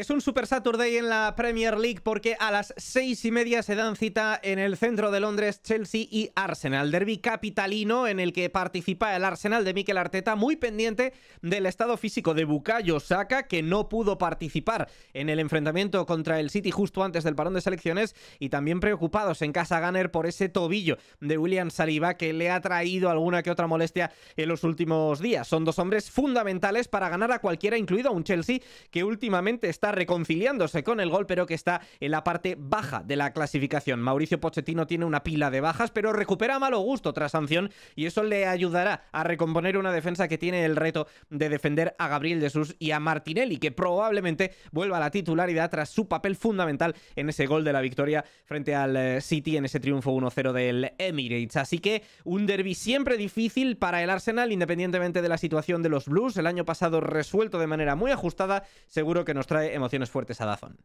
Es un Super Saturday en la Premier League porque a las seis y media se dan cita en el centro de Londres Chelsea y Arsenal. Derby capitalino en el que participa el Arsenal de Mikel Arteta, muy pendiente del estado físico de Bukayo Saka, que no pudo participar en el enfrentamiento contra el City justo antes del parón de selecciones, y también preocupados en Casa Gunner por ese tobillo de William Saliba que le ha traído alguna que otra molestia en los últimos días. Son dos hombres fundamentales para ganar a cualquiera, incluido a un Chelsea que últimamente está reconciliándose con el gol, pero que está en la parte baja de la clasificación. Mauricio Pochettino tiene una pila de bajas, pero recupera malo gusto tras sanción y eso le ayudará a recomponer una defensa que tiene el reto de defender a Gabriel Jesús y a Martinelli, que probablemente vuelva a la titularidad tras su papel fundamental en ese gol de la victoria frente al eh, City en ese triunfo 1-0 del Emirates. Así que un derby siempre difícil para el Arsenal, independientemente de la situación de los Blues. El año pasado resuelto de manera muy ajustada, seguro que nos trae emociones fuertes a Dazón.